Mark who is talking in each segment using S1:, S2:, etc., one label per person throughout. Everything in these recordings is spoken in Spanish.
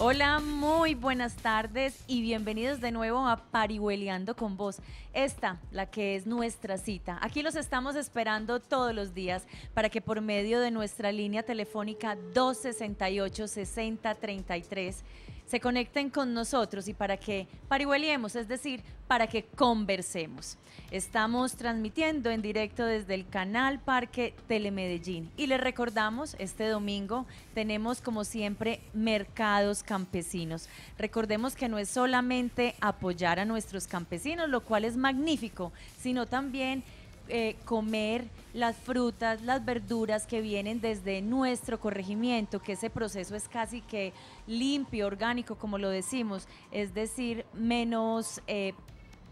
S1: Hola, muy buenas tardes y bienvenidos de nuevo a Parihueleando con vos. Esta, la que es nuestra cita. Aquí los estamos esperando todos los días para que por medio de nuestra línea telefónica 268 6033 se conecten con nosotros y para que parihueliemos, es decir, para que conversemos. Estamos transmitiendo en directo desde el canal Parque Telemedellín y les recordamos, este domingo tenemos como siempre mercados campesinos. Recordemos que no es solamente apoyar a nuestros campesinos, lo cual es magnífico, sino también eh, comer las frutas, las verduras que vienen desde nuestro corregimiento, que ese proceso es casi que limpio, orgánico, como lo decimos, es decir, menos... Eh,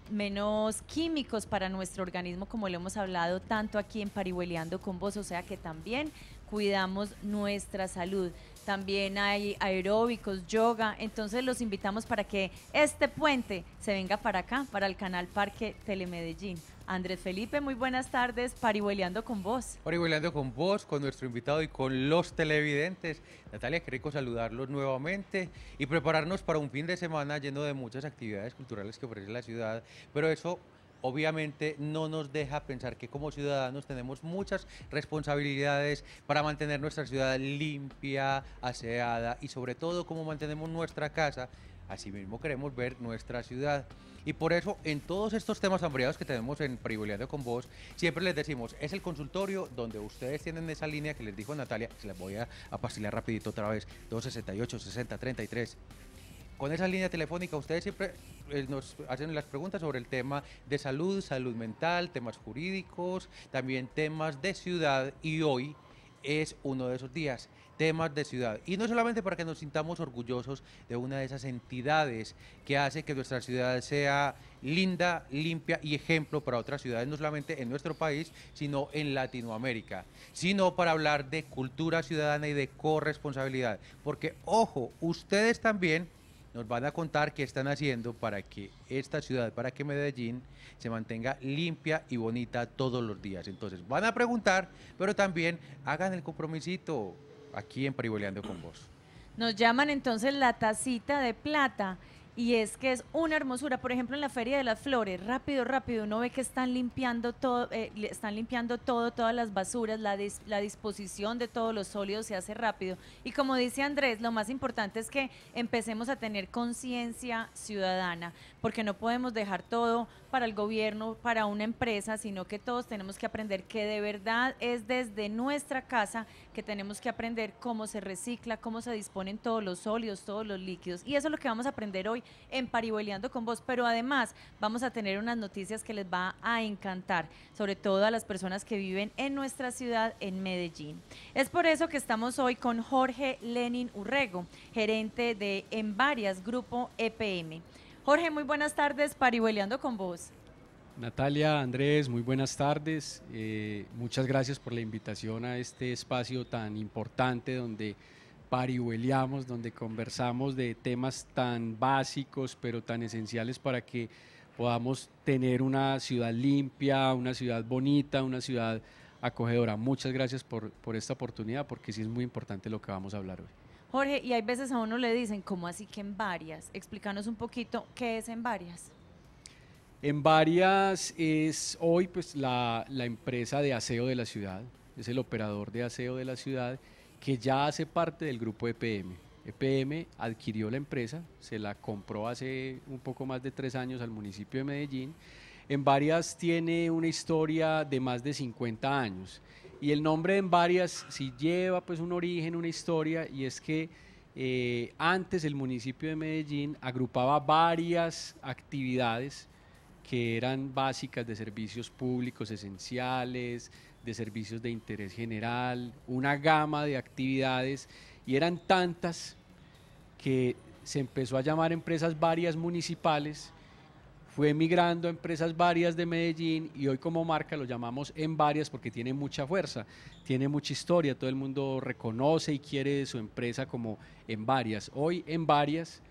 S1: menos químicos para nuestro organismo, como lo hemos hablado tanto aquí en Parihueleando con vos, o sea que también cuidamos nuestra salud también hay aeróbicos, yoga. Entonces los invitamos para que este puente se venga para acá, para el canal Parque Telemedellín. Andrés Felipe, muy buenas tardes, parihueleando con vos.
S2: Parihueleando con vos, con nuestro invitado y con los televidentes. Natalia, qué rico saludarlos nuevamente y prepararnos para un fin de semana lleno de muchas actividades culturales que ofrece la ciudad, pero eso obviamente no nos deja pensar que como ciudadanos tenemos muchas responsabilidades para mantener nuestra ciudad limpia, aseada y sobre todo como mantenemos nuestra casa, asimismo queremos ver nuestra ciudad. Y por eso, en todos estos temas ampliados que tenemos en Privilegio con Vos, siempre les decimos, es el consultorio donde ustedes tienen esa línea que les dijo Natalia, se les voy a, apacilar rapidito otra vez, 268 60 33 con esa línea telefónica ustedes siempre eh, nos hacen las preguntas sobre el tema de salud, salud mental, temas jurídicos, también temas de ciudad y hoy es uno de esos días, temas de ciudad. Y no solamente para que nos sintamos orgullosos de una de esas entidades que hace que nuestra ciudad sea linda, limpia y ejemplo para otras ciudades, no solamente en nuestro país, sino en Latinoamérica, sino para hablar de cultura ciudadana y de corresponsabilidad. Porque, ojo, ustedes también nos van a contar qué están haciendo para que esta ciudad, para que Medellín se mantenga limpia y bonita todos los días. Entonces, van a preguntar, pero también hagan el compromisito aquí en Pariboleando con vos.
S1: Nos llaman entonces la tacita de plata y es que es una hermosura. Por ejemplo, en la Feria de las Flores, rápido, rápido, uno ve que están limpiando todo, eh, están limpiando todo, todas las basuras, la, la disposición de todos los sólidos se hace rápido. Y como dice Andrés, lo más importante es que empecemos a tener conciencia ciudadana, porque no podemos dejar todo para el gobierno, para una empresa, sino que todos tenemos que aprender que de verdad es desde nuestra casa que tenemos que aprender cómo se recicla, cómo se disponen todos los sólidos, todos los líquidos. Y eso es lo que vamos a aprender hoy en Pariboleando con vos. Pero además vamos a tener unas noticias que les va a encantar, sobre todo a las personas que viven en nuestra ciudad, en Medellín. Es por eso que estamos hoy con Jorge Lenin Urrego, gerente de En Varias Grupo EPM. Jorge, muy buenas tardes, parihueleando con vos.
S3: Natalia, Andrés, muy buenas tardes. Eh, muchas gracias por la invitación a este espacio tan importante donde parihueleamos, donde conversamos de temas tan básicos pero tan esenciales para que podamos tener una ciudad limpia, una ciudad bonita, una ciudad acogedora. Muchas gracias por esta oportunidad porque sí es muy importante lo que vamos a hablar hoy.
S1: Jorge, y hay veces a uno le dicen, ¿cómo así que en varias? Explícanos un poquito qué es en varias.
S3: En varias es hoy pues la, la empresa de aseo de la ciudad, es el operador de aseo de la ciudad que ya hace parte del grupo EPM. EPM adquirió la empresa, se la compró hace un poco más de tres años al municipio de Medellín. En varias tiene una historia de más de 50 años y el nombre en varias sí lleva pues un origen, una historia, y es que eh, antes el municipio de Medellín agrupaba varias actividades que eran básicas de servicios públicos esenciales, de servicios de interés general, una gama de actividades, y eran tantas que se empezó a llamar empresas varias municipales fue migrando a empresas varias de Medellín y hoy como marca lo llamamos en varias porque tiene mucha fuerza, tiene mucha historia, todo el mundo reconoce y quiere su empresa como en varias. Hoy en varias,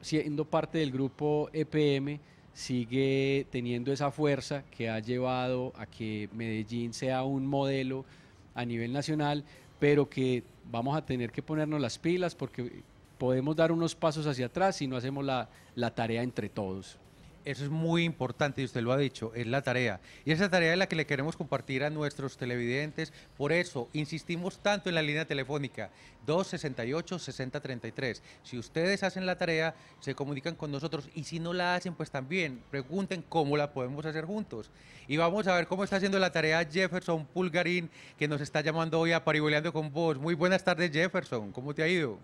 S3: siendo parte del grupo EPM, sigue teniendo esa fuerza que ha llevado a que Medellín sea un modelo a nivel nacional, pero que vamos a tener que ponernos las pilas porque podemos dar unos pasos hacia atrás si no hacemos la tarea entre todos.
S2: Eso es muy importante y usted lo ha dicho, es la tarea. Y esa tarea es la que le queremos compartir a nuestros televidentes. Por eso insistimos tanto en la línea telefónica 268-6033. Si ustedes hacen la tarea, se comunican con nosotros y si no la hacen, pues también pregunten cómo la podemos hacer juntos. Y vamos a ver cómo está haciendo la tarea Jefferson Pulgarín, que nos está llamando hoy a Pariboleando con vos. Muy buenas tardes Jefferson, ¿cómo te ha ido?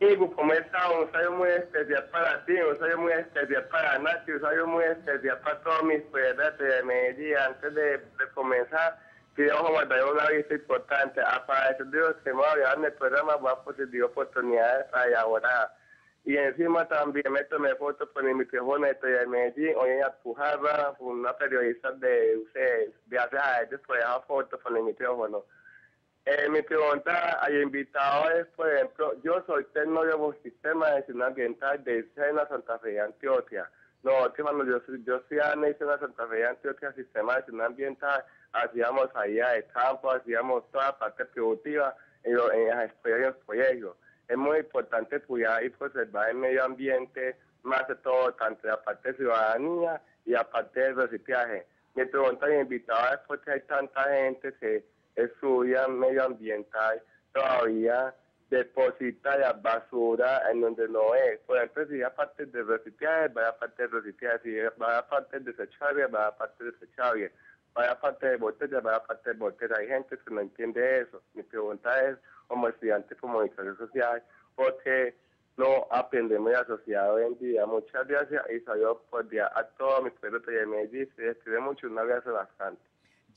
S4: Digo, ¿cómo está? Un saludo muy especial para ti, un saludo muy especial para Nati, un saludo muy especial para todos mis colegas de Medellín. Antes de, de comenzar, quiero mandar una vista importante. Aparecer de los que me en el programa más positivo oportunidades para ahora Y encima también me tomé fotos con el micrófono de Medellín, hoy en pujada, una periodista de ustedes. Gracias a ellos por pues, fotos con el micrófono. Eh, mi pregunta al invitado es, por ejemplo, yo soy técnico de sistema de gestión ambiental de Sena Santa Fe de Antioquia. No, hermano, yo, yo soy a y Santa Fe de Antioquia, sistema de gestión ambiental, hacíamos allá de campo, hacíamos toda la parte productiva en, lo, en los proyectos. Es muy importante cuidar y preservar el medio ambiente, más de todo, tanto la parte de ciudadanía y la parte del reciclaje. Mi pregunta al invitado es por qué hay tanta gente que estudia medio ambiental todavía deposita la basura en donde no es. Por ejemplo, si hay de va vaya parte de recipientes. si vaya de desechables, vaya de desechables, a parte de botellas, vaya parte de botellas. Hay gente que no entiende eso. Mi pregunta es, como estudiante de comunicación social, ¿por qué no aprendemos la sociedad hoy en día? Muchas gracias y saludos por día a todos mis pueblos de Medellín. les despide mucho, un abrazo bastante.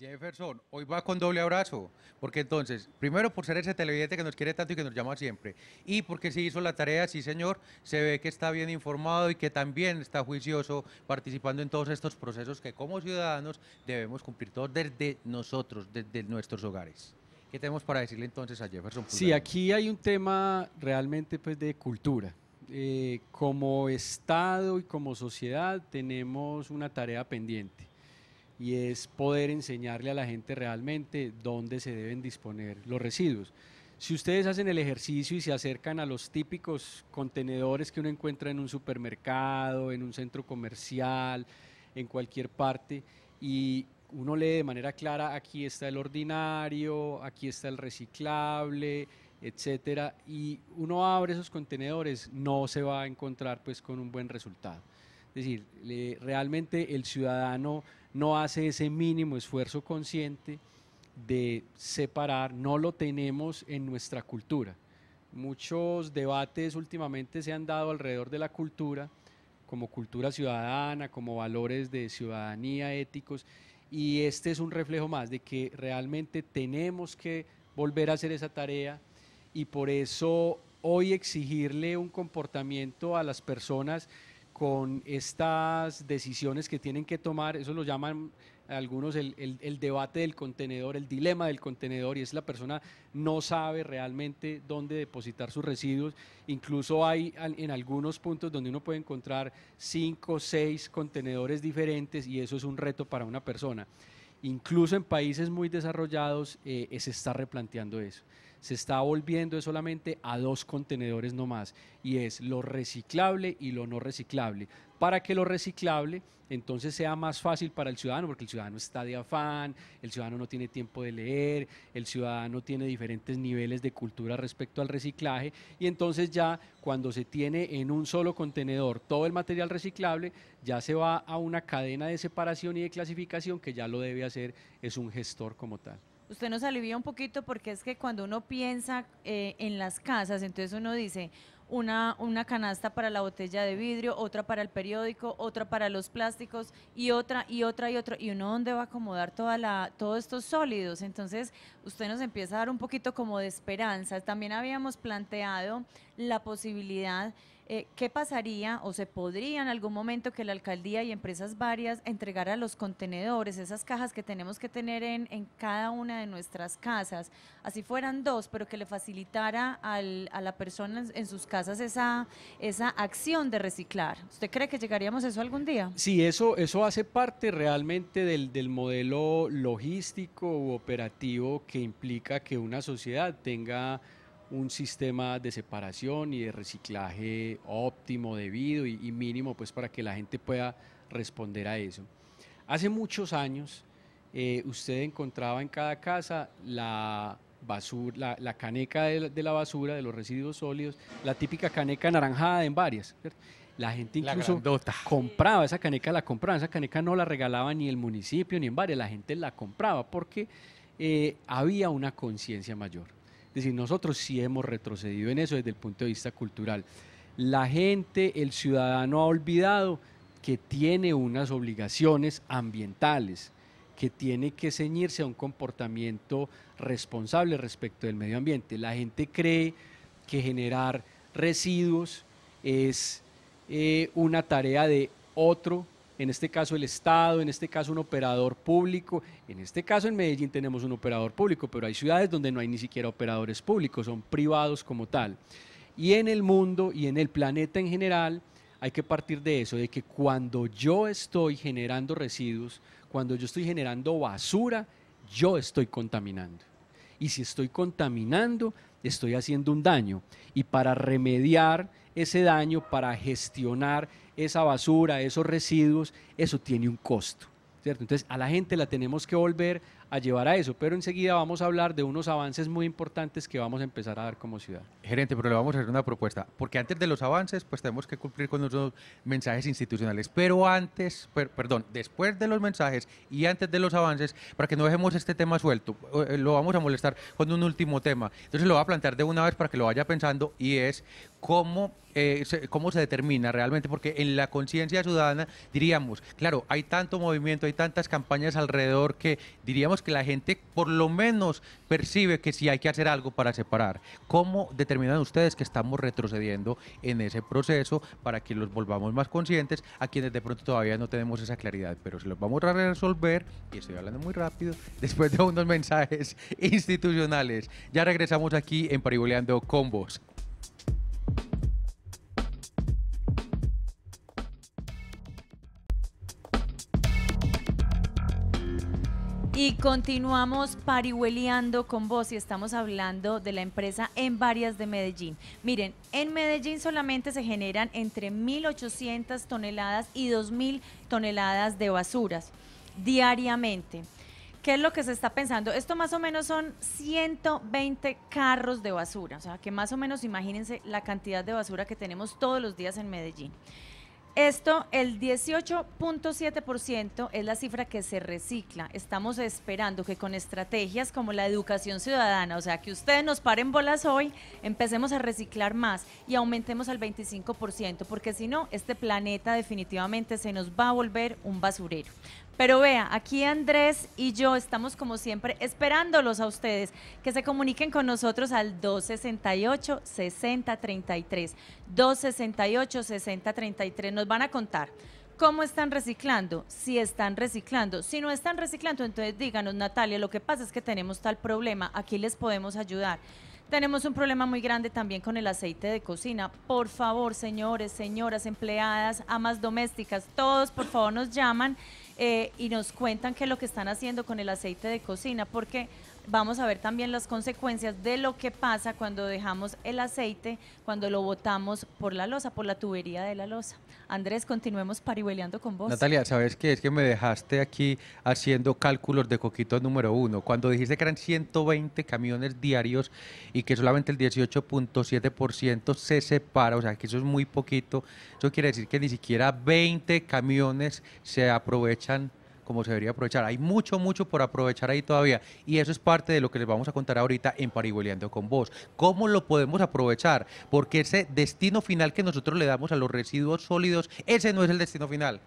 S2: Jefferson, hoy va con doble abrazo, porque entonces, primero por ser ese televidente que nos quiere tanto y que nos llama siempre, y porque se hizo la tarea, sí señor, se ve que está bien informado y que también está juicioso participando en todos estos procesos que como ciudadanos debemos cumplir todos desde nosotros,
S3: desde nuestros hogares.
S2: ¿Qué tenemos para decirle entonces a Jefferson? Sí,
S3: aquí hay un tema realmente pues de cultura. Eh, como Estado y como sociedad tenemos una tarea pendiente y es poder enseñarle a la gente realmente dónde se deben disponer los residuos. Si ustedes hacen el ejercicio y se acercan a los típicos contenedores que uno encuentra en un supermercado, en un centro comercial, en cualquier parte, y uno lee de manera clara, aquí está el ordinario, aquí está el reciclable, etcétera, y uno abre esos contenedores, no se va a encontrar pues con un buen resultado. Es decir, realmente el ciudadano no hace ese mínimo esfuerzo consciente de separar, no lo tenemos en nuestra cultura. Muchos debates últimamente se han dado alrededor de la cultura, como cultura ciudadana, como valores de ciudadanía éticos, y este es un reflejo más de que realmente tenemos que volver a hacer esa tarea y por eso hoy exigirle un comportamiento a las personas con estas decisiones que tienen que tomar, eso lo llaman algunos el, el, debate del contenedor, el dilema del contenedor, y es la persona no sabe realmente dónde depositar sus residuos. Incluso hay en algunos puntos donde uno puede encontrar cinco, seis contenedores diferentes y eso es un reto para una persona. Incluso en países muy desarrollados eh, se está replanteando eso se está volviendo solamente a dos contenedores nomás, y es lo reciclable y lo no reciclable, para que lo reciclable entonces sea más fácil para el ciudadano, porque el ciudadano está de afán, el ciudadano no tiene tiempo de leer, el ciudadano tiene diferentes niveles de cultura respecto al reciclaje, y entonces ya cuando se tiene en un solo contenedor todo el material reciclable, ya se va a una cadena de separación y de clasificación que ya lo debe hacer es un gestor como tal
S1: usted nos alivia un poquito porque es que cuando uno piensa eh, en las casas, entonces uno dice, una, una, canasta para la botella de vidrio, otra para el periódico, otra para los plásticos y otra y otra y otra. ¿Y uno dónde va a acomodar toda la, todos estos sólidos? Entonces, usted nos empieza a dar un poquito como de esperanza. También habíamos planteado la posibilidad eh, ¿Qué pasaría o se podría en algún momento que la alcaldía y empresas varias entregara los contenedores, esas cajas que tenemos que tener en, cada una de nuestras casas, así fueran dos, pero que le facilitara a la persona en, sus casas esa, esa acción de reciclar? ¿Usted cree que llegaríamos a eso algún día?
S3: Sí, eso, eso hace parte realmente del, del modelo logístico u operativo que implica que una sociedad tenga un sistema de separación y de reciclaje óptimo, debido y, mínimo, pues para que la gente pueda responder a eso. Hace muchos años eh, usted encontraba en cada casa la la, caneca de la, basura, de los residuos sólidos, la típica caneca anaranjada en varias. La gente incluso compraba esa caneca, la compraba, esa caneca no la regalaba ni el municipio ni en varias, la gente la compraba porque eh, había una conciencia mayor es decir, nosotros sí hemos retrocedido en eso desde el punto de vista cultural. La gente, el ciudadano ha olvidado que tiene unas obligaciones ambientales, que tiene que ceñirse a un comportamiento responsable respecto del medio ambiente. La gente cree que generar residuos es eh, una tarea de otro en este caso el Estado, en este caso un operador público. En este caso en Medellín tenemos un operador público, pero hay ciudades donde no hay ni siquiera operadores públicos, son privados como tal. Y en el mundo y en el planeta en general hay que partir de eso, de que cuando yo estoy generando residuos, cuando yo estoy generando basura, yo estoy contaminando. Y si estoy contaminando, estoy haciendo un daño. Y para remediar ese daño, para gestionar esa basura, esos residuos, eso tiene un costo. ¿cierto? Entonces a la gente la tenemos que volver a llevar a eso, pero enseguida vamos a hablar de unos avances muy importantes que vamos a empezar a dar como ciudad.
S2: Gerente, pero le vamos a hacer una propuesta, porque antes de los avances, pues tenemos que cumplir con nuestros mensajes institucionales, pero antes, perdón, después de los mensajes y antes de los avances, para que no dejemos este tema suelto, eh, lo vamos a molestar con un último tema. Entonces lo voy a plantear de una vez para que lo vaya pensando y es ¿Cómo, eh, se, ¿Cómo se determina realmente? Porque en la conciencia ciudadana diríamos, claro, hay tanto movimiento, hay tantas campañas alrededor que diríamos que la gente por lo menos percibe que sí hay que hacer algo para separar. ¿Cómo determinan ustedes que estamos retrocediendo en ese proceso para que los volvamos más conscientes a quienes de pronto todavía no tenemos esa claridad? Pero se los vamos a resolver, y estoy hablando muy rápido, después de unos mensajes institucionales. Ya regresamos aquí en Pariboleando combos.
S1: Y continuamos parihueleando con vos y estamos hablando de la empresa En Varias de Medellín. Miren, en Medellín solamente se generan entre 1.800 toneladas y 2.000 toneladas de basuras diariamente. ¿Qué es lo que se está pensando? Esto más o menos son 120 carros de basura, o sea, que más o menos imagínense la cantidad de basura que tenemos todos los días en Medellín. Esto, el 18.7% es la cifra que se recicla. Estamos esperando que con estrategias como la educación ciudadana, o sea, que ustedes nos paren bolas hoy, empecemos a reciclar más y aumentemos al 25%, porque si no, este planeta definitivamente se nos va a volver un basurero. Pero vea, aquí Andrés y yo estamos como siempre esperándolos a ustedes que se comuniquen con nosotros al 268-6033. 268-6033. Nos van a contar cómo están reciclando, si están reciclando. Si no están reciclando, entonces díganos, Natalia, lo que pasa es que tenemos tal problema, aquí les podemos ayudar. Tenemos un problema muy grande también con el aceite de cocina. Por favor, señores, señoras, empleadas, amas domésticas, todos por favor nos llaman eh, y nos cuentan qué es lo que están haciendo con el aceite de cocina, porque vamos a ver también las consecuencias de lo que pasa cuando dejamos el aceite, cuando lo botamos por la losa, por la tubería de la losa. Andrés, continuemos parihueleando con vos. Natalia,
S2: ¿sabes qué? Es que me dejaste aquí haciendo cálculos de coquito número uno. Cuando dijiste que eran 120 camiones diarios y que solamente el 18.7% se separa, o sea, que eso es muy poquito, eso quiere decir que ni siquiera 20 camiones se aprovechan como se debería aprovechar. Hay mucho, mucho por aprovechar ahí todavía. Y eso es parte de lo que les vamos a contar ahorita en Pariboleando con vos. ¿Cómo lo podemos aprovechar? Porque ese destino final que nosotros le damos a los residuos sólidos, ese no es el destino final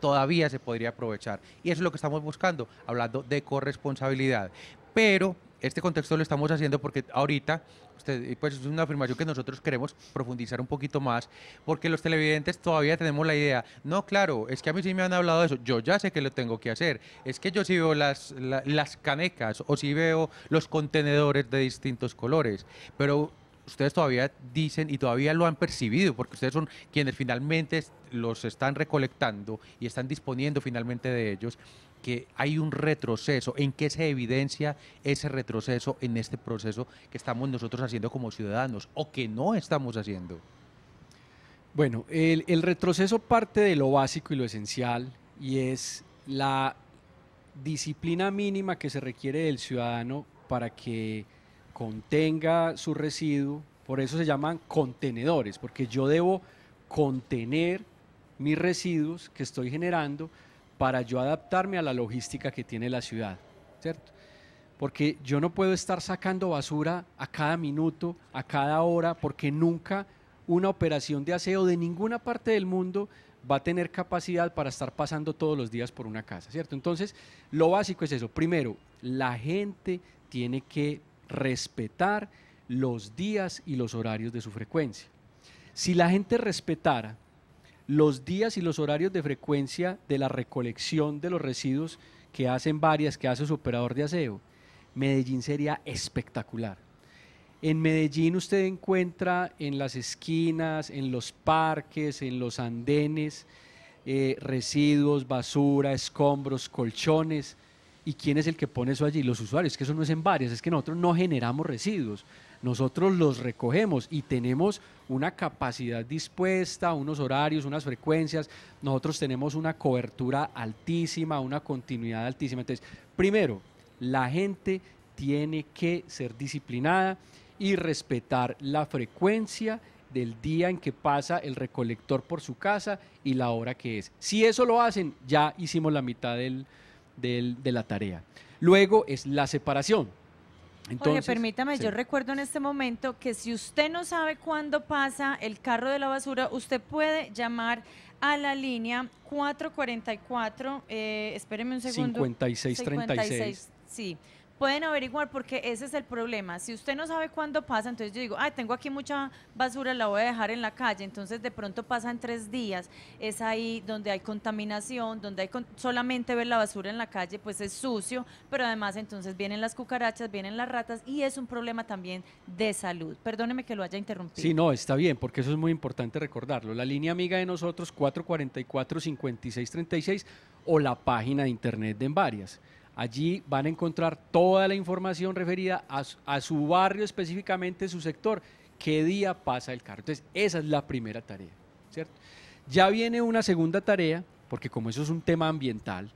S2: todavía se podría aprovechar. Y eso es lo que estamos buscando, hablando de corresponsabilidad. Pero este contexto lo estamos haciendo porque ahorita, usted, pues es una afirmación que nosotros queremos profundizar un poquito más, porque los televidentes todavía tenemos la idea, no, claro, es que a mí sí me han hablado de eso, yo ya sé que lo tengo que hacer, es que yo sí veo las, las canecas o sí veo los contenedores de distintos colores, pero ustedes todavía dicen y todavía lo han percibido, porque ustedes son quienes finalmente los están recolectando y están disponiendo finalmente de ellos que hay un retroceso. ¿En qué se evidencia ese retroceso en este proceso que estamos nosotros haciendo como ciudadanos o que no estamos
S3: haciendo? Bueno, el, retroceso parte de lo básico y lo esencial y es la disciplina mínima que se requiere del ciudadano para que contenga su residuo. Por eso se llaman contenedores, porque yo debo contener mis residuos que estoy generando para yo adaptarme a la logística que tiene la ciudad, ¿cierto? Porque yo no puedo estar sacando basura a cada minuto, a cada hora, porque nunca una operación de aseo de ninguna parte del mundo va a tener capacidad para estar pasando todos los días por una casa, ¿cierto? Entonces, lo básico es eso. Primero, la gente tiene que respetar los días y los horarios de su frecuencia. Si la gente respetara los días y los horarios de frecuencia de la recolección de los residuos que hacen varias, que hace su operador de aseo, Medellín sería espectacular. En Medellín usted encuentra en las esquinas, en los parques, en los andenes, eh, residuos, basura, escombros, colchones, ¿Y quién es el que pone eso allí? Los usuarios, que eso no es en varias, es que nosotros no generamos residuos, nosotros los recogemos y tenemos una capacidad dispuesta, unos horarios, unas frecuencias, nosotros tenemos una cobertura altísima, una continuidad altísima. Entonces, primero, la gente tiene que ser disciplinada y respetar la frecuencia del día en que pasa el recolector por su casa y la hora que es. Si eso lo hacen, ya hicimos la mitad del, de, la tarea. Luego es la separación. Entonces, permítame, yo
S1: recuerdo en este momento que si usted no sabe cuándo pasa el carro de la basura, usted puede llamar a la línea 444, eh, espéreme un segundo. 5636. sí pueden averiguar porque ese es el problema. Si usted no sabe cuándo pasa, entonces yo digo, ay, tengo aquí mucha basura, la voy a dejar en la calle. Entonces de pronto pasa en tres días. Es ahí donde hay contaminación, donde hay solamente ver la basura en la calle, pues es sucio, pero además entonces vienen las cucarachas, vienen las ratas y es un problema también de salud. Perdóneme que lo haya interrumpido. Sí,
S3: no, está bien, porque eso es muy importante recordarlo. La línea amiga de nosotros 444-5636 o la página de internet de En Varias. Allí van a encontrar toda la información referida a su, barrio específicamente, su sector, qué día pasa el carro. Entonces, esa es la primera tarea, ¿cierto? Ya viene una segunda tarea, porque como eso es un tema ambiental,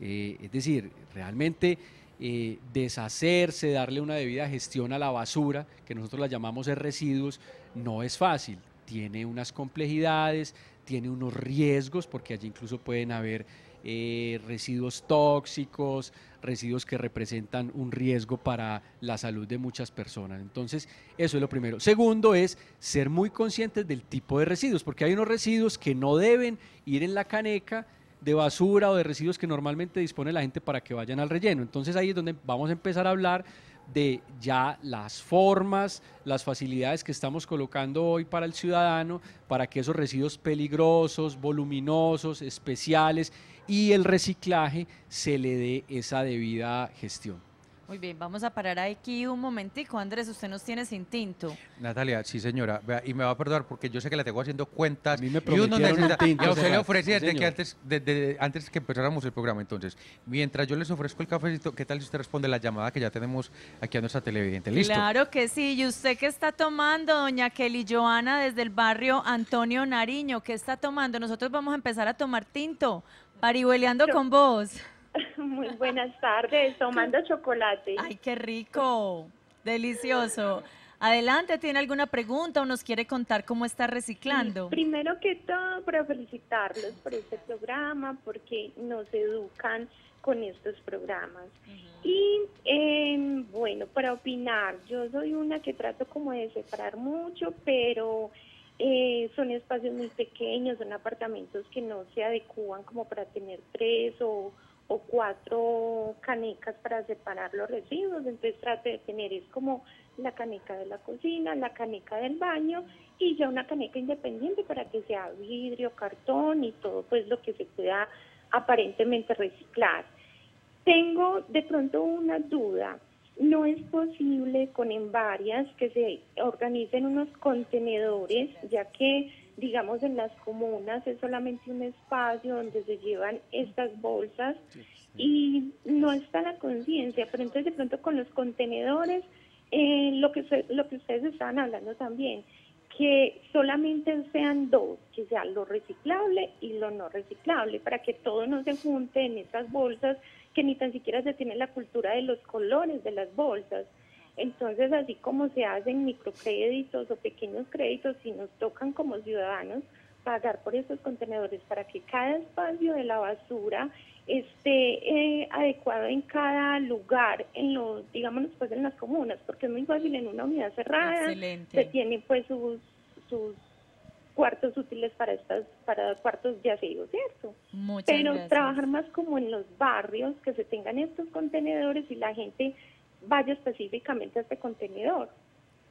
S3: eh, es decir, realmente eh, deshacerse, darle una debida gestión a la basura, que nosotros la llamamos residuos, no es fácil. Tiene unas complejidades, tiene unos riesgos, porque allí incluso pueden haber eh, residuos tóxicos, residuos que representan un riesgo para la salud de muchas personas. Entonces, eso es lo primero. Segundo es ser muy conscientes del tipo de residuos, porque hay unos residuos que no deben ir en la caneca de basura o de residuos que normalmente dispone la gente para que vayan al relleno. Entonces ahí es donde vamos a empezar a hablar de ya las formas, las facilidades que estamos colocando hoy para el ciudadano, para que esos residuos peligrosos, voluminosos, especiales y el reciclaje se le dé esa debida gestión.
S1: Muy bien, vamos a parar aquí un momentico. Andrés, usted nos tiene sin tinto.
S3: Natalia, sí señora, y me va a
S2: perdonar porque yo sé que la tengo haciendo cuentas. A mí me y uno necesita, tinto, y a usted le ofrecí desde que antes, que empezáramos el programa. Entonces, mientras yo les ofrezco el cafecito, ¿qué tal si usted responde la llamada que ya tenemos aquí a nuestra televidente? Claro
S1: que sí. ¿Y usted qué está tomando, doña Kelly Joana, desde el barrio Antonio Nariño? ¿Qué está tomando? Nosotros vamos a empezar a tomar tinto Parihueleando con vos. Muy buenas tardes, tomando chocolate. Ay, qué rico, delicioso. Adelante, ¿tiene alguna pregunta o nos quiere contar cómo está reciclando?
S5: primero que todo, para felicitarlos por este programa, porque nos educan con estos programas. Y em, bueno, para opinar, yo soy una que trato como de separar mucho, pero eh, son espacios muy pequeños, son apartamentos que no se adecúan como para tener tres o, cuatro canecas para separar los residuos, entonces trate de tener es como la caneca de la cocina, la caneca del baño y ya una caneca independiente para que sea vidrio, cartón y todo pues lo que se pueda aparentemente reciclar. Tengo de pronto una duda, no es posible con en varias que se organicen unos contenedores, ya que digamos en las comunas es solamente un espacio donde se llevan estas bolsas y no está la conciencia, pero entonces de pronto con los contenedores, eh, lo, que, lo que ustedes estaban hablando también, que solamente sean dos, que sea lo reciclable y lo no reciclable, para que todo no se junte en esas bolsas que ni tan siquiera se tiene la cultura de los colores de las bolsas. Entonces, así como se hacen microcréditos o pequeños créditos, si nos tocan como ciudadanos pagar por esos contenedores para que cada espacio de la basura esté eh, adecuado en cada lugar, en los, digamos pues en las comunas, porque es muy fácil en una unidad cerrada, se tienen pues sus, sus cuartos útiles para estas para cuartos yacidos, ¿cierto?
S1: Muchas Pero
S5: trabajar más como en los barrios, que se tengan estos contenedores y la gente vaya específicamente a este contenedor.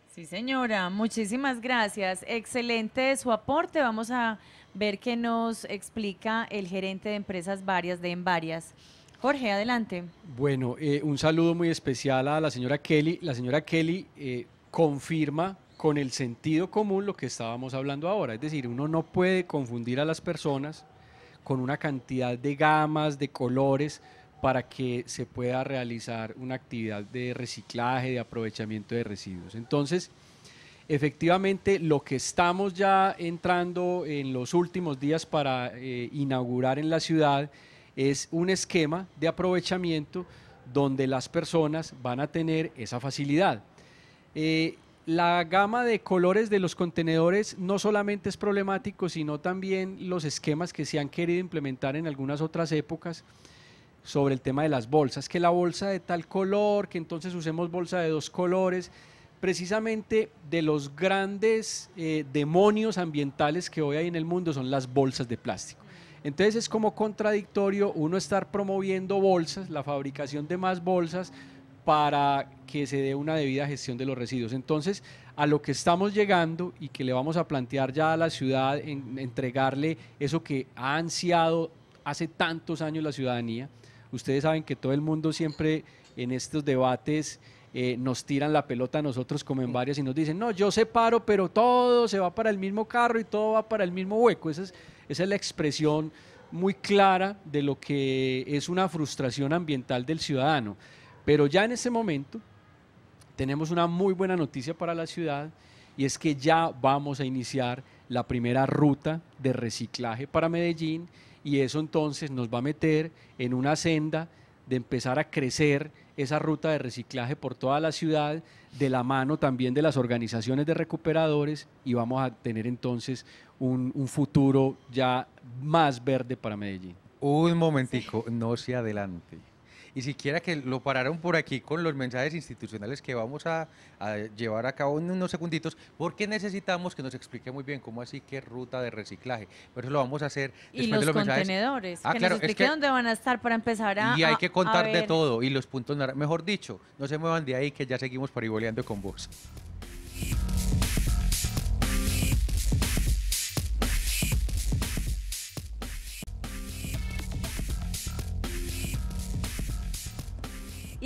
S1: Sí, señora, muchísimas gracias. Excelente su aporte. Vamos a ver qué nos explica el gerente de empresas varias de Envarias. Jorge, adelante.
S3: Bueno, eh, un saludo muy especial a la señora Kelly. La señora Kelly eh, confirma con el sentido común lo que estábamos hablando ahora. Es decir, uno no puede confundir a las personas con una cantidad de gamas, de colores, para que se pueda realizar una actividad de reciclaje, de aprovechamiento de residuos. Entonces, efectivamente, lo que estamos ya entrando en los últimos días para eh, inaugurar en la ciudad es un esquema de aprovechamiento donde las personas van a tener esa facilidad. Eh, la gama de colores de los contenedores no solamente es problemático, sino también los esquemas que se han querido implementar en algunas otras épocas sobre el tema de las bolsas, que la bolsa de tal color, que entonces usemos bolsa de dos colores, precisamente de los grandes eh, demonios ambientales que hoy hay en el mundo son las bolsas de plástico. Entonces es como contradictorio uno estar promoviendo bolsas, la fabricación de más bolsas, para que se dé una debida gestión de los residuos. Entonces, a lo que estamos llegando y que le vamos a plantear ya a la ciudad, en, entregarle eso que ha ansiado hace tantos años la ciudadanía. Ustedes saben que todo el mundo siempre en estos debates eh, nos tiran la pelota a nosotros como en varias y nos dicen, no, yo separo, pero todo se va para el mismo carro y todo va para el mismo hueco. esa es la expresión muy clara de lo que es una frustración ambiental del ciudadano. Pero ya en ese momento tenemos una muy buena noticia para la ciudad y es que ya vamos a iniciar la primera ruta de reciclaje para Medellín y eso entonces nos va a meter en una senda de empezar a crecer esa ruta de reciclaje por toda la ciudad, de la mano también de las organizaciones de recuperadores y vamos a tener entonces un, futuro ya más verde para Medellín. Un
S2: momentico, no se adelante y siquiera que lo pararon por aquí con los mensajes institucionales que vamos a, llevar a cabo en unos segunditos, porque necesitamos que nos explique muy bien cómo así qué ruta de reciclaje. Pero eso lo vamos a hacer después los de los contenedores, mensajes. Ah, que claro, nos explique dónde
S1: van a estar para empezar a. Y hay que contar de
S2: todo y los puntos, mejor dicho, no se muevan de ahí que ya seguimos pariboleando con vos.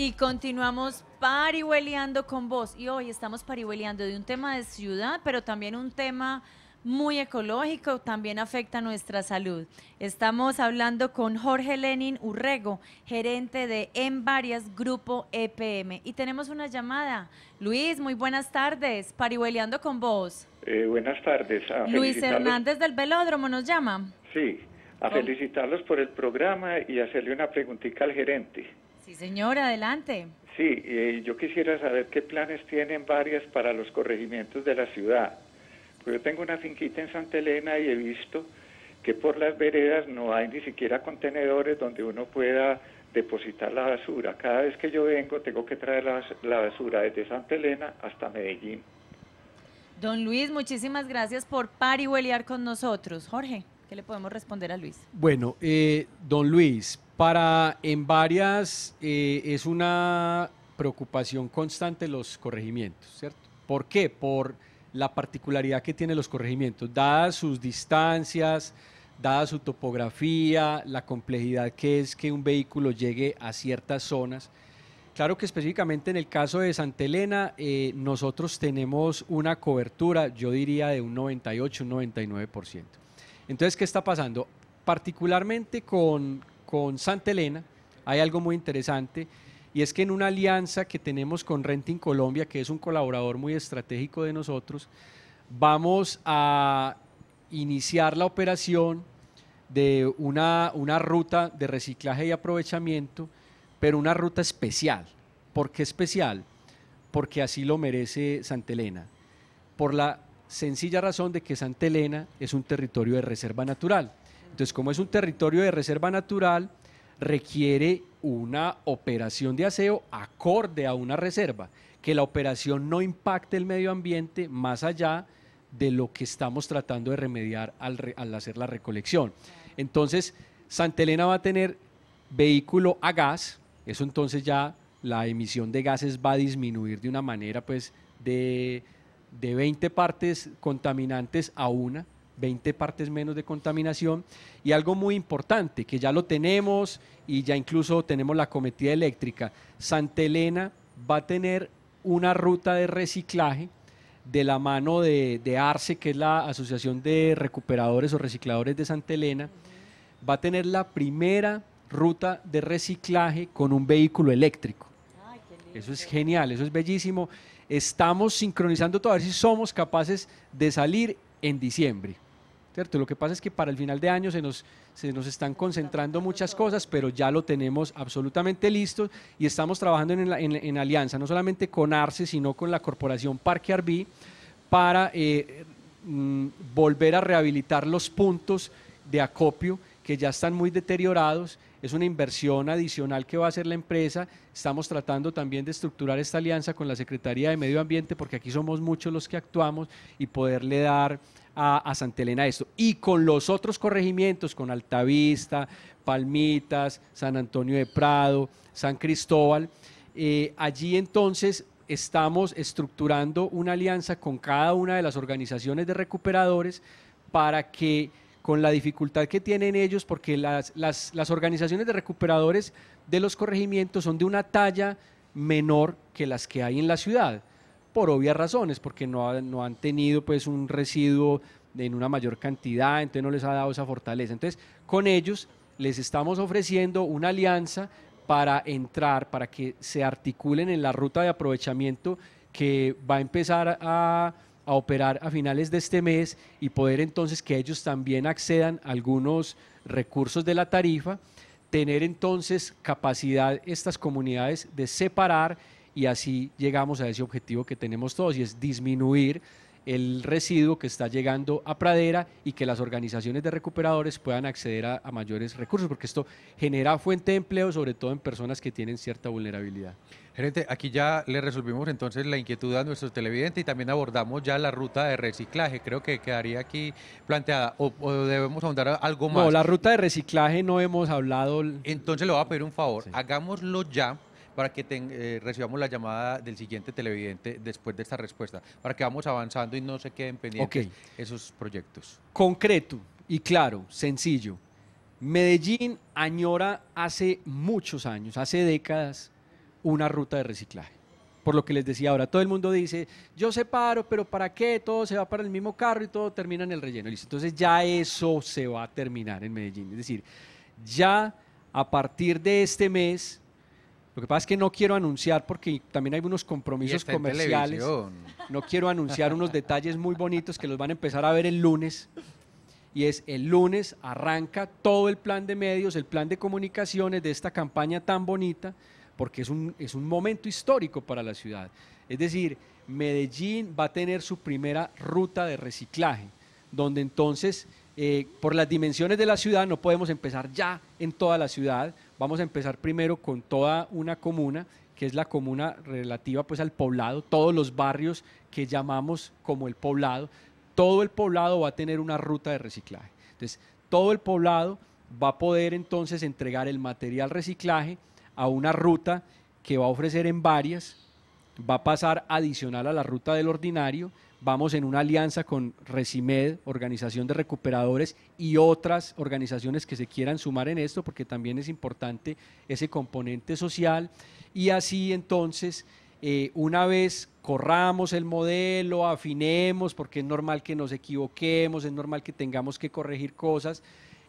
S1: Y continuamos parihueleando con vos. Y hoy estamos parihueleando de un tema de ciudad, pero también un tema muy ecológico, también afecta nuestra salud. Estamos hablando con Jorge Lenin Urrego, gerente de En Varias Grupo EPM. Y tenemos una llamada. Luis, muy buenas tardes. Parihueleando con vos.
S4: Eh, buenas tardes. Luis Hernández
S1: del Velódromo nos llama. Sí, a
S4: felicitarlos por el programa y hacerle una preguntita al gerente.
S1: Sí, señor, adelante.
S4: Sí, eh, yo quisiera saber qué planes tienen varias para los corregimientos de la ciudad. Pues yo tengo una finquita en Santa Elena y he visto que por las veredas no hay ni siquiera contenedores donde uno pueda depositar la basura. Cada vez que yo vengo tengo que traer la, basura desde Santa Elena hasta Medellín.
S1: Don Luis, muchísimas gracias por par parihuelear con nosotros. Jorge, ¿qué le podemos responder a Luis?
S3: Bueno, eh, don Luis, para en varias eh, es una preocupación constante los corregimientos, ¿cierto? ¿Por qué? Por la particularidad que tienen los corregimientos, dadas sus distancias, dada su topografía, la complejidad que es que un vehículo llegue a ciertas zonas. Claro que específicamente en el caso de Santa Elena, eh, nosotros tenemos una cobertura, yo diría, de un 98, un 99%. Entonces, ¿qué está pasando? Particularmente con, con Santa Elena hay algo muy interesante y es que en una alianza que tenemos con Renting Colombia, que es un colaborador muy estratégico de nosotros, vamos a iniciar la operación de una, una ruta de reciclaje y aprovechamiento, pero una ruta especial. ¿Por qué especial? Porque así lo merece Santa Elena. Por la sencilla razón de que Santa Elena es un territorio de reserva natural. Entonces, como es un territorio de reserva natural, requiere una operación de aseo acorde a una reserva, que la operación no impacte el medio ambiente más allá de lo que estamos tratando de remediar al, hacer la recolección. Entonces, Santa Elena va a tener vehículo a gas, eso entonces ya la emisión de gases va a disminuir de una manera pues de, de 20 partes contaminantes a una, 20 partes menos de contaminación. Y algo muy importante, que ya lo tenemos y ya incluso tenemos la cometida eléctrica, Santa Elena va a tener una ruta de reciclaje de la mano de, Arce, que es la Asociación de Recuperadores o Recicladores de Santa Elena, va a tener la primera ruta de reciclaje con un vehículo eléctrico. eso es genial, eso es bellísimo. Estamos sincronizando todo, a ver si somos capaces de salir en diciembre. Lo que pasa es que para el final de año se nos, nos están concentrando muchas cosas, pero ya lo tenemos absolutamente listo y estamos trabajando en, alianza, no solamente con Arce, sino con la corporación Parque Arbí, para eh, mm, volver a rehabilitar los puntos de acopio que ya están muy deteriorados. Es una inversión adicional que va a hacer la empresa. Estamos tratando también de estructurar esta alianza con la Secretaría de Medio Ambiente, porque aquí somos muchos los que actuamos y poderle dar a, Santa Elena esto. Y con los otros corregimientos, con Altavista, Palmitas, San Antonio de Prado, San Cristóbal, eh, allí entonces estamos estructurando una alianza con cada una de las organizaciones de recuperadores para que con la dificultad que tienen ellos, porque las, organizaciones de recuperadores de los corregimientos son de una talla menor que las que hay en la ciudad por obvias razones, porque no, no han tenido pues un residuo en una mayor cantidad, entonces no les ha dado esa fortaleza. Entonces, con ellos les estamos ofreciendo una alianza para entrar, para que se articulen en la ruta de aprovechamiento que va a empezar a, a operar a finales de este mes y poder entonces que ellos también accedan a algunos recursos de la tarifa, tener entonces capacidad estas comunidades de separar y así llegamos a ese objetivo que tenemos todos y es disminuir el residuo que está llegando a pradera y que las organizaciones de recuperadores puedan acceder a, mayores recursos, porque esto genera fuente de empleo, sobre todo en personas que tienen cierta vulnerabilidad. Gerente, aquí ya le
S2: resolvimos entonces la inquietud a nuestros televidentes y también abordamos ya la ruta de reciclaje. Creo que quedaría aquí planteada o, debemos ahondar algo más. No, la ruta
S3: de reciclaje no hemos hablado.
S2: Entonces le voy a pedir un favor, hagámoslo ya para que eh, recibamos la llamada del siguiente televidente después de esta respuesta, para que vamos avanzando y no se queden pendientes esos
S3: proyectos. Concreto y claro, sencillo. Medellín añora hace muchos años, hace décadas, una ruta de reciclaje por lo que les decía ahora, todo el mundo dice, yo separo, pero ¿para qué? Todo se va para el mismo carro y todo termina en el relleno. Entonces ya eso se va a terminar en Medellín. Es decir, ya a partir de este mes, lo que pasa es que no quiero anunciar porque también hay unos compromisos comerciales. No quiero anunciar unos detalles muy bonitos que los van a empezar a ver el lunes. Y es el lunes arranca todo el plan de medios, el plan de comunicaciones de esta campaña tan bonita, porque es un, es un momento histórico para la ciudad. Es decir, Medellín va a tener su primera ruta de reciclaje, donde entonces, eh, por las dimensiones de la ciudad, no podemos empezar ya en toda la ciudad, Vamos a empezar primero con toda una comuna, que es la comuna relativa pues al poblado, todos los barrios que llamamos como el poblado. Todo el poblado va a tener una ruta de reciclaje. Entonces, todo el poblado va a poder entonces entregar el material reciclaje a una ruta que va a ofrecer en varias, va a pasar adicional a la ruta del ordinario, vamos en una alianza con Recimed, Organización de Recuperadores y otras organizaciones que se quieran sumar en esto, porque también es importante ese componente social. Y así entonces, eh, una vez corramos el modelo, afinemos, porque es normal que nos equivoquemos, es normal que tengamos que corregir cosas,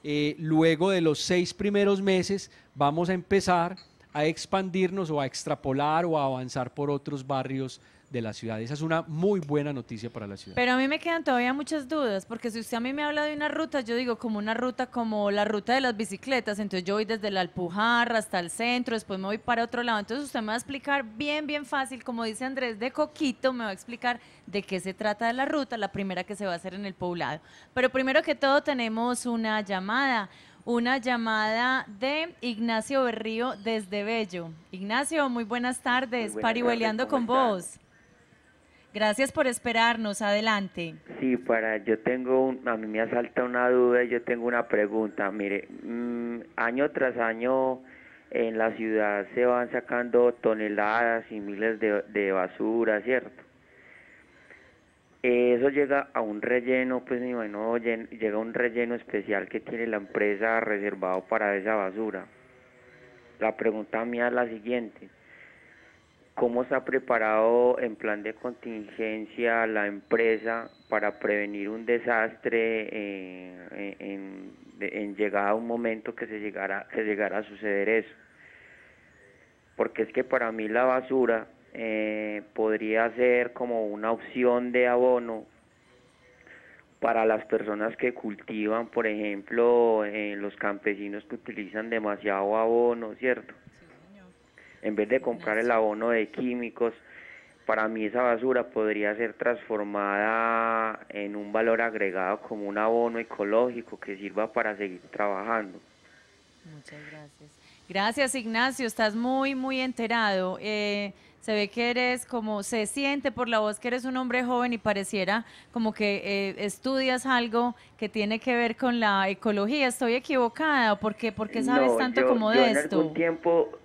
S3: eh, luego de los seis primeros meses vamos a empezar a expandirnos o a extrapolar o a avanzar por otros barrios de la ciudad. Esa es una muy buena noticia para la ciudad.
S1: Pero a mí me quedan todavía muchas dudas, porque si usted a mí me habla de una ruta, yo digo como una ruta como la ruta de las bicicletas, entonces yo voy desde la Alpujarra hasta el centro, después me voy para otro lado, entonces usted me va a explicar bien, bien fácil, como dice Andrés de Coquito, me va a explicar de qué se trata de la ruta, la primera que se va a hacer en el poblado. Pero primero que todo tenemos una llamada una llamada de Ignacio Berrío desde Bello. Ignacio, muy buenas tardes, parihueleando con vos. Gracias por esperarnos. Adelante.
S6: Sí, para yo tengo a mí me asalta una duda, yo tengo una pregunta. Mire, mm, año tras año en la ciudad se van sacando toneladas y miles de, basura, ¿cierto? Eh, eso llega a un relleno, pues mi bueno, llega a un relleno especial que tiene la empresa reservado para esa basura. La pregunta mía es la siguiente ¿Cómo se ha preparado en plan de contingencia la empresa para prevenir un desastre eh, en, en, llegada a un momento que se llegara, llegara a suceder eso? Porque es que para mí la basura eh, podría ser como una opción de abono para las personas que cultivan, por ejemplo, eh, los campesinos que utilizan demasiado abono, ¿cierto? en vez de comprar el abono de químicos, para mí esa basura podría ser transformada en un valor agregado como un abono ecológico que sirva para seguir trabajando.
S1: Muchas gracias. Gracias Ignacio, estás muy, muy enterado. Eh, se ve que eres como, se siente por la voz que eres un hombre joven y pareciera como que eh, estudias algo que tiene que ver con la ecología. ¿Estoy equivocada? ¿Por qué, sabes tanto como yo de en esto? un
S6: tiempo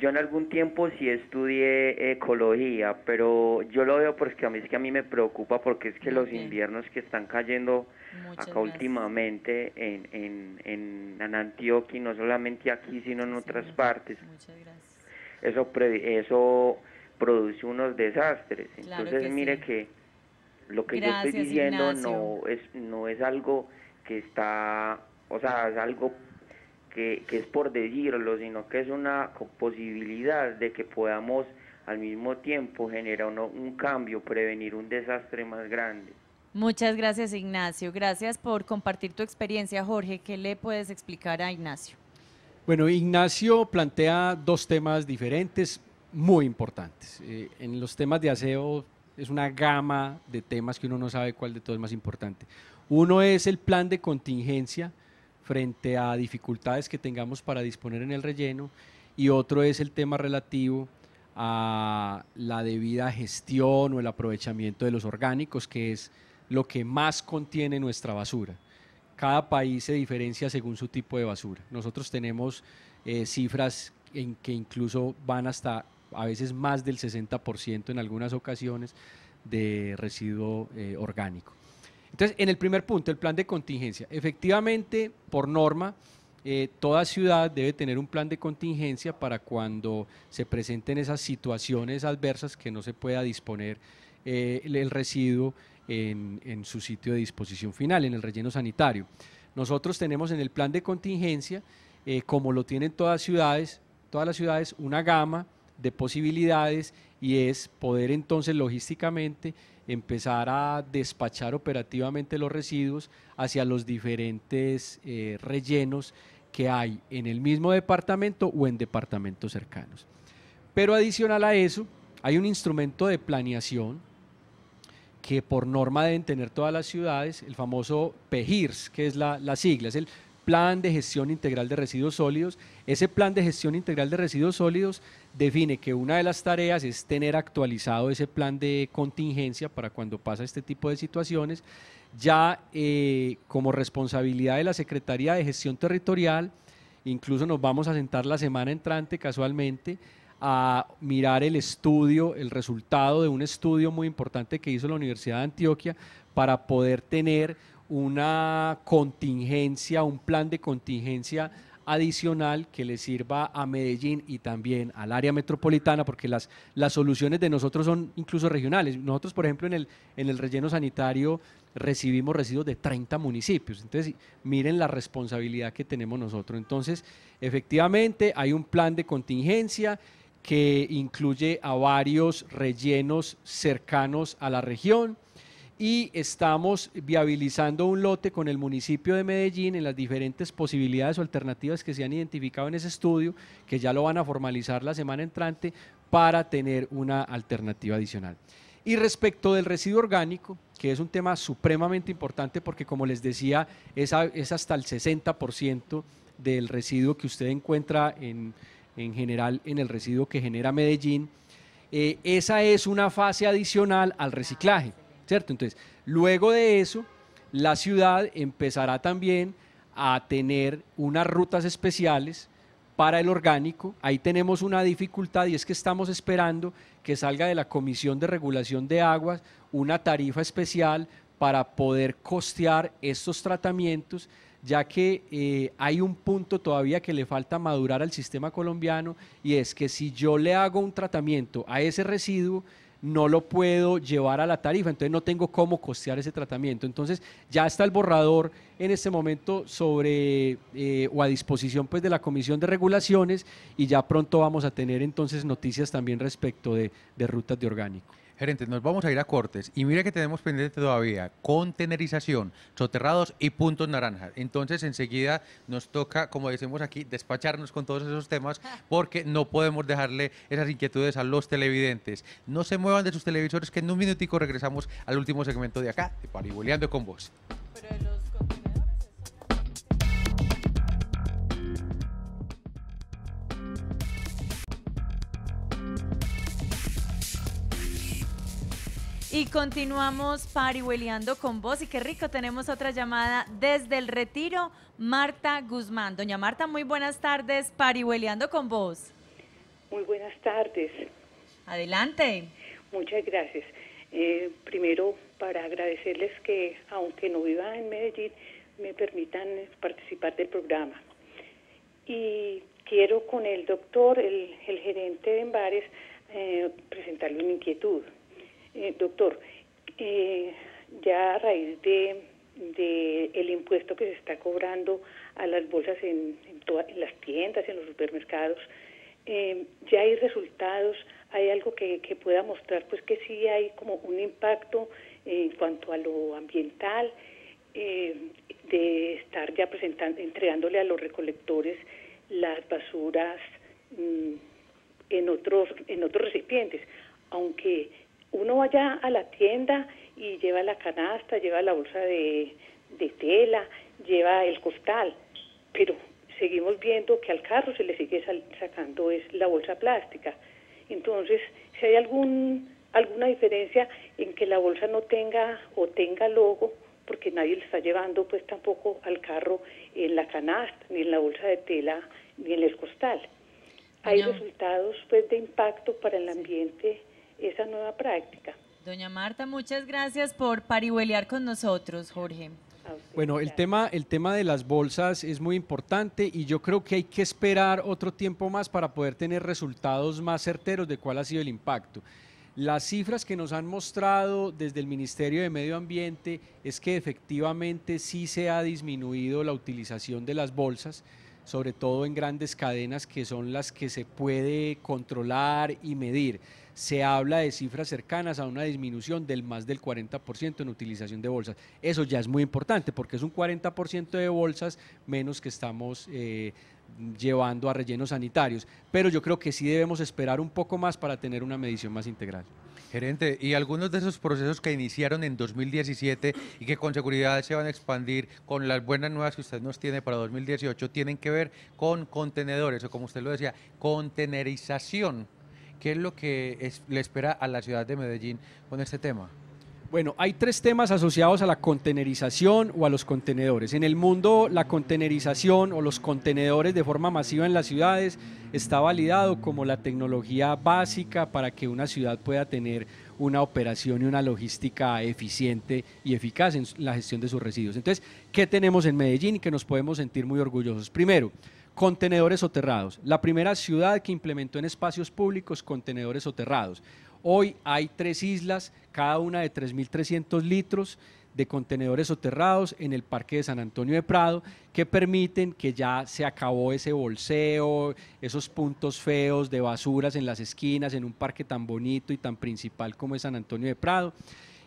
S6: yo en algún tiempo sí estudié ecología, pero yo lo veo porque a mí es que a mí me preocupa porque es que los inviernos que están cayendo acá últimamente en, en, en, Antioquia, no solamente aquí, sino en otras partes. Eso, eso produce unos desastres. Entonces, mire que lo que yo estoy diciendo no es no es algo que está, o sea, es algo que, es por decirlo, sino que es una posibilidad de que podamos al mismo tiempo generar un cambio, prevenir un desastre más grande.
S1: Muchas gracias Ignacio, gracias por compartir tu experiencia Jorge, ¿qué le puedes explicar a Ignacio?
S3: Bueno, Ignacio plantea dos temas diferentes muy importantes. Eh, en los temas de aseo es una gama de temas que uno no sabe cuál de todos es más importante. Uno es el plan de contingencia frente a dificultades que tengamos para disponer en el relleno y otro es el tema relativo a la debida gestión o el aprovechamiento de los orgánicos, que es lo que más contiene nuestra basura. Cada país se diferencia según su tipo de basura. Nosotros tenemos eh, cifras en que incluso van hasta a veces más del 60% en algunas ocasiones de residuo eh, orgánico. Entonces, en el primer punto, el plan de contingencia. Efectivamente, por norma, eh, toda ciudad debe tener un plan de contingencia para cuando se presenten esas situaciones adversas que no se pueda disponer eh, el, residuo en, su sitio de disposición final, en el relleno sanitario. Nosotros tenemos en el plan de contingencia, eh, como lo tienen todas ciudades, todas las ciudades, una gama de posibilidades y es poder entonces logísticamente empezar a despachar operativamente los residuos hacia los diferentes eh, rellenos que hay en el mismo departamento o en departamentos cercanos. Pero adicional a eso, hay un instrumento de planeación que por norma deben tener todas las ciudades, el famoso PEGIRS, que es la, la sigla, es el Plan de Gestión Integral de Residuos Sólidos. Ese Plan de Gestión Integral de Residuos Sólidos define que una de las tareas es tener actualizado ese plan de contingencia para cuando pasa este tipo de situaciones. Ya eh, como responsabilidad de la Secretaría de Gestión Territorial, incluso nos vamos a sentar la semana entrante casualmente a mirar el estudio, el resultado de un estudio muy importante que hizo la Universidad de Antioquia para poder tener una contingencia, un plan de contingencia adicional que le sirva a Medellín y también al área metropolitana, porque las, las soluciones de nosotros son incluso regionales. Nosotros, por ejemplo, en el, en el relleno sanitario recibimos residuos de 30 municipios. Entonces, miren la responsabilidad que tenemos nosotros. Entonces, efectivamente, hay un plan de contingencia que incluye a varios rellenos cercanos a la región y estamos viabilizando un lote con el municipio de Medellín en las diferentes posibilidades o alternativas que se han identificado en ese estudio, que ya lo van a formalizar la semana entrante para tener una alternativa adicional. Y respecto del residuo orgánico, que es un tema supremamente importante porque como les decía, es, hasta el 60% del residuo que usted encuentra en, general en el residuo que genera Medellín. Eh, esa es una fase adicional al reciclaje. Entonces, luego de eso, la ciudad empezará también a tener unas rutas especiales para el orgánico. Ahí tenemos una dificultad y es que estamos esperando que salga de la Comisión de Regulación de Aguas una tarifa especial para poder costear estos tratamientos, ya que eh, hay un punto todavía que le falta madurar al sistema colombiano y es que si yo le hago un tratamiento a ese residuo, no lo puedo llevar a la tarifa, entonces no tengo cómo costear ese tratamiento. Entonces ya está el borrador en este momento sobre eh, o a disposición pues, de la Comisión de Regulaciones y ya pronto vamos a tener entonces noticias también respecto de, de rutas de orgánico.
S2: Gerente, nos vamos a ir a cortes y mira que tenemos pendiente todavía contenerización, soterrados y puntos naranjas. Entonces enseguida nos toca, como decimos aquí, despacharnos con todos esos temas porque no podemos dejarle esas inquietudes a los televidentes. No se muevan de sus televisores que en un minutico regresamos al último segmento de acá, de Pariboleando con vos. Pero
S1: Y continuamos parihueleando con vos y qué rico, tenemos otra llamada desde el retiro, Marta Guzmán. Doña Marta, muy buenas tardes, parihueleando con vos. Muy buenas tardes. Adelante.
S7: Muchas gracias. Eh, primero, para agradecerles que, aunque no viva en Medellín, me permitan participar del programa. Y quiero con el doctor, el, gerente de Embares, eh, presentarle una inquietud. Eh, doctor, eh, ya a raíz de, el impuesto que se está cobrando a las bolsas en, en, las tiendas, en los supermercados, eh, ya hay resultados, hay algo que, pueda mostrar, pues que sí hay como un impacto en cuanto a lo ambiental, de estar ya presentando, entregándole a los recolectores las basuras mm, en otros en otros recipientes, aunque uno vaya a la tienda y lleva la canasta, lleva la bolsa de, tela, lleva el costal, pero seguimos viendo que al carro se le sigue sacando es la bolsa plástica. Entonces, si hay algún alguna diferencia en que la bolsa no tenga o tenga logo, porque nadie le está llevando pues tampoco al carro en eh, la canasta, ni en la bolsa de tela, ni en el costal. Hay resultados pues de impacto para el ambiente esa
S1: nueva práctica. Doña Marta, muchas gracias por parihuelear con nosotros, Jorge.
S3: Bueno, el tema, el tema de las bolsas es muy importante y yo creo que hay que esperar otro tiempo más para poder tener resultados más certeros de cuál ha sido el impacto. Las cifras que nos han mostrado desde el Ministerio de Medio Ambiente es que efectivamente sí se ha disminuido la utilización de las bolsas, sobre todo en grandes cadenas que son las que se puede controlar y medir se habla de cifras cercanas a una disminución del más del 40% en utilización de bolsas. Eso ya es muy importante porque es un 40% de bolsas menos que estamos eh, llevando a rellenos sanitarios. Pero yo creo que sí debemos esperar un poco más para tener una medición más integral. Gerente, y algunos de esos procesos que iniciaron en 2017 y que con seguridad se
S2: van a expandir con las buenas nuevas que usted nos tiene para 2018 tienen que ver con contenedores o como usted lo decía, contenerización ¿Qué es lo que le espera a la ciudad de Medellín
S3: con este tema? Bueno, hay tres temas asociados a la contenerización o a los contenedores. En el mundo, la contenerización o los contenedores de forma masiva en las ciudades está validado como la tecnología básica para que una ciudad pueda tener una operación y una logística eficiente y eficaz en la gestión de sus residuos. Entonces, ¿qué tenemos en Medellín y que nos podemos sentir muy orgullosos? Primero, Contenedores soterrados. La primera ciudad que implementó en espacios públicos contenedores soterrados. Hoy hay tres islas, cada una de 3.300 litros de contenedores soterrados en el Parque de San Antonio de Prado que permiten que ya se acabó ese bolseo, esos puntos feos de basuras en las esquinas, en un parque tan bonito y tan principal como es San Antonio de Prado.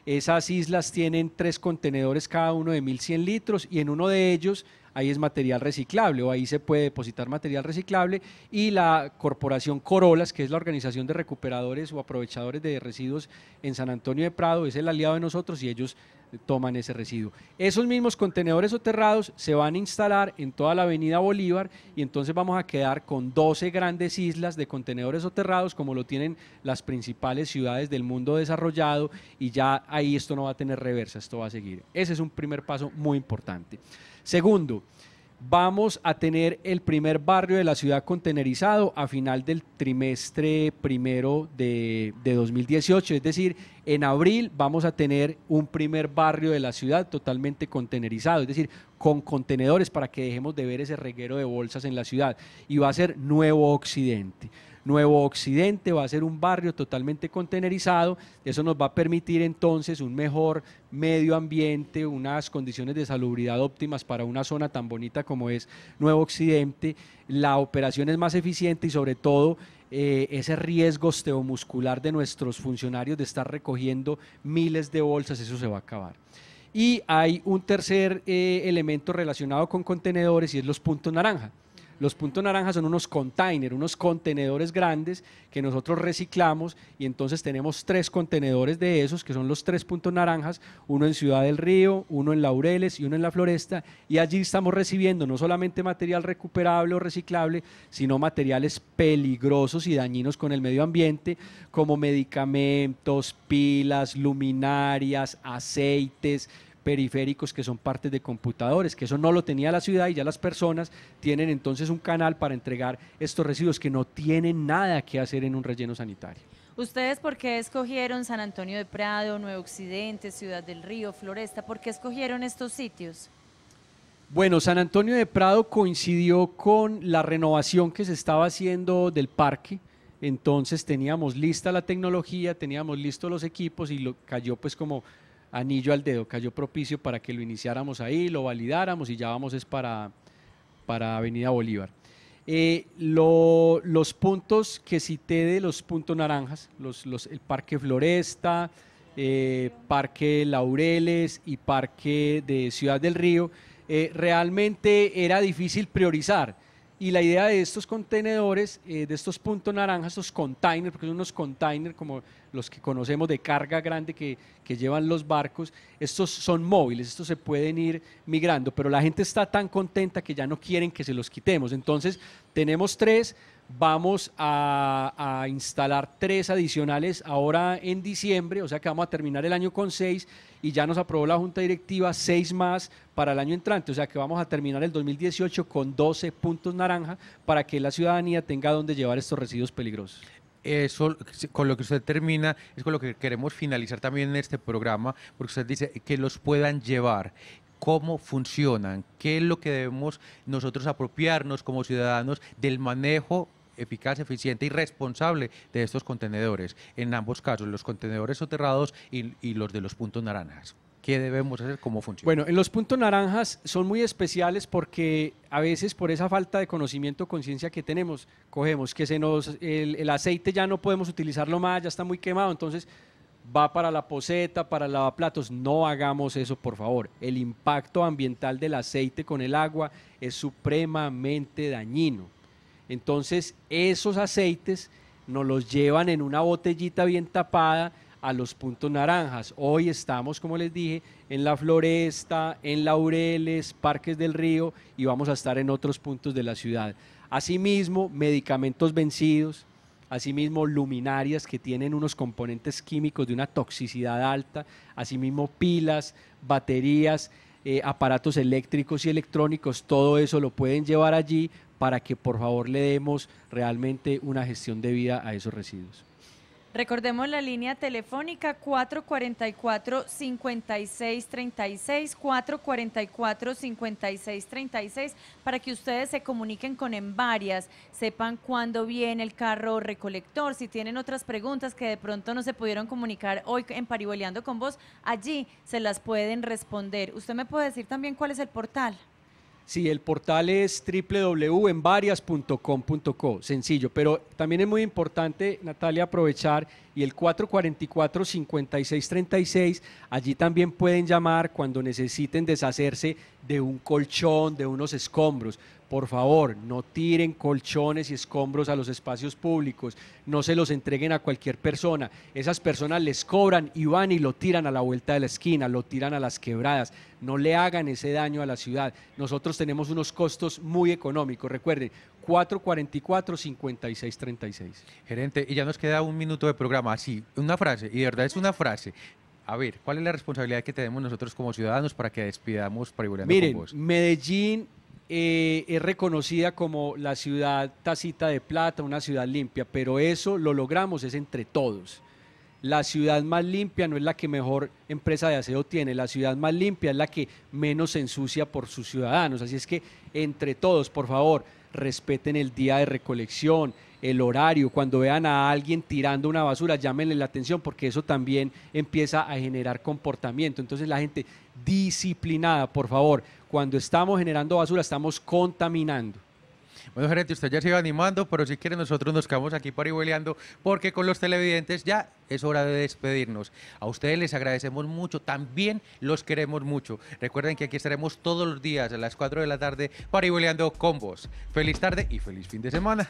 S3: Esas islas tienen tres contenedores cada uno de 1.100 litros y en uno de ellos ahí es material reciclable o ahí se puede depositar material reciclable y la corporación Corolas, que es la organización de recuperadores o aprovechadores de residuos en San Antonio de Prado, es el aliado de nosotros y ellos toman ese residuo. Esos mismos contenedores soterrados se van a instalar en toda la avenida Bolívar y entonces vamos a quedar con 12 grandes islas de contenedores soterrados como lo tienen las principales ciudades del mundo desarrollado y ya ahí esto no va a tener reversa, esto va a seguir. Ese es un primer paso muy importante. Segundo, vamos a tener el primer barrio de la ciudad contenerizado a final del trimestre primero de, de, 2018. Es decir, en abril vamos a tener un primer barrio de la ciudad totalmente contenerizado, es decir, con contenedores para que dejemos de ver ese reguero de bolsas en la ciudad. Y va a ser Nuevo Occidente. Nuevo Occidente va a ser un barrio totalmente contenerizado. Eso nos va a permitir entonces un mejor medio ambiente, unas condiciones de salubridad óptimas para una zona tan bonita como es Nuevo Occidente. La operación es más eficiente y sobre todo eh, ese riesgo osteomuscular de nuestros funcionarios de estar recogiendo miles de bolsas, eso se va a acabar. Y hay un tercer eh, elemento relacionado con contenedores y es los puntos naranja. Los puntos naranjas son unos containers, unos contenedores grandes que nosotros reciclamos y entonces tenemos tres contenedores de esos, que son los tres puntos naranjas, uno en Ciudad del Río, uno en Laureles y uno en la Floresta, y allí estamos recibiendo no solamente material recuperable o reciclable, sino materiales peligrosos y dañinos con el medio ambiente, como medicamentos, pilas, luminarias, aceites, periféricos que son partes de computadores, que eso no lo tenía la ciudad y ya las personas tienen entonces un canal para entregar estos residuos que no tienen nada que hacer en un relleno sanitario.
S1: ¿Ustedes por qué escogieron San Antonio de Prado, Nuevo Occidente, Ciudad del Río, Floresta? ¿Por qué escogieron estos sitios?
S3: Bueno, San Antonio de Prado coincidió con la renovación que se estaba haciendo del parque. Entonces teníamos lista la tecnología, teníamos listos los equipos y lo, cayó pues como anillo al dedo, cayó propicio para que lo iniciáramos ahí, lo validáramos y ya vamos es para, para Avenida Bolívar. Eh, los puntos que cité de los puntos naranjas, el Parque Floresta, eh, Parque Laureles y Parque de Ciudad del Río, eh, realmente era difícil priorizar y la idea de estos contenedores, eh, de estos puntos naranjas, estos containers, porque son unos containers como los que conocemos de carga grande que, que, llevan los barcos, estos son móviles, estos se pueden ir migrando, pero la gente está tan contenta que ya no quieren que se los quitemos. Entonces, tenemos tres Vamos a, instalar tres adicionales ahora en diciembre, o sea que vamos a terminar el año con seis y ya nos aprobó la Junta Directiva seis más para el año entrante, o sea que vamos a terminar el 2018 con 12 puntos naranja para que la ciudadanía tenga donde llevar estos residuos peligrosos eso con lo que usted termina es
S2: con lo que queremos finalizar también en este programa, porque usted dice que los puedan llevar cómo funcionan, qué es lo que debemos nosotros apropiarnos como ciudadanos del manejo eficaz, eficiente y responsable de estos contenedores. En ambos casos, los
S3: contenedores soterrados y, los de los puntos naranjas. ¿Qué debemos hacer? ¿Cómo funciona? Bueno, en los puntos naranjas son muy especiales porque a veces por esa falta de conocimiento, conciencia que tenemos, cogemos que se nos el, el aceite ya no podemos utilizarlo más, ya está muy quemado, entonces va para la poseta, para el lavaplatos. No hagamos eso, por favor. El impacto ambiental del aceite con el agua es supremamente dañino. Entonces, esos aceites nos los llevan en una botellita bien tapada a los puntos naranjas. Hoy estamos, como les dije, en la Floresta, en Laureles, Parques del Río y vamos a estar en otros puntos de la ciudad. Asimismo, medicamentos vencidos, asimismo luminarias que tienen unos componentes químicos de una toxicidad alta, asimismo pilas, baterías, eh, aparatos eléctricos y electrónicos, todo eso lo pueden llevar allí para que por favor le demos realmente una gestión debida a esos residuos.
S1: Recordemos la línea telefónica 444-5636, 444-5636, para que ustedes se comuniquen con en varias, sepan cuándo viene el carro recolector, si tienen otras preguntas que de pronto no se pudieron comunicar hoy en Pariboleando con vos, allí se las pueden responder. Usted me puede decir también cuál es el portal.
S3: Sí, el portal es www.envarias.com.co, sencillo, pero también es muy importante, Natalia, aprovechar y el 444-5636, allí también pueden llamar cuando necesiten deshacerse de un colchón, de unos escombros, por favor, no tiren colchones y escombros a los espacios públicos, no se los entreguen a cualquier persona. Esas personas les cobran y van y lo tiran a la vuelta de la esquina, lo tiran a las quebradas. No le hagan ese daño a la ciudad. Nosotros tenemos unos costos muy económicos. Recuerden, 444-5636.
S2: Gerente, y ya nos queda un minuto de programa. Así, una frase, y de verdad es una frase a ver, ¿cuál es la responsabilidad que tenemos nosotros como ciudadanos para que despidamos para Miren, con vos?
S3: Medellín eh, es reconocida como la ciudad tacita de plata, una ciudad limpia, pero eso lo logramos es entre todos. La ciudad más limpia no es la que mejor empresa de aseo tiene, la ciudad más limpia es la que menos se ensucia por sus ciudadanos. Así es que entre todos, por favor, respeten el día de recolección, el horario, cuando vean a alguien tirando una basura, llámenle la atención porque eso también empieza a generar comportamiento. Entonces la gente disciplinada, por favor, cuando estamos generando basura estamos contaminando. Bueno, gerente, usted ya se iba
S2: animando, pero si quiere nosotros nos quedamos aquí parihueleando porque con los televidentes ya es hora de despedirnos. A ustedes les agradecemos mucho, también los queremos mucho. Recuerden que aquí estaremos todos los días a las 4 de la tarde parihueleando con vos. Feliz tarde y feliz fin de semana.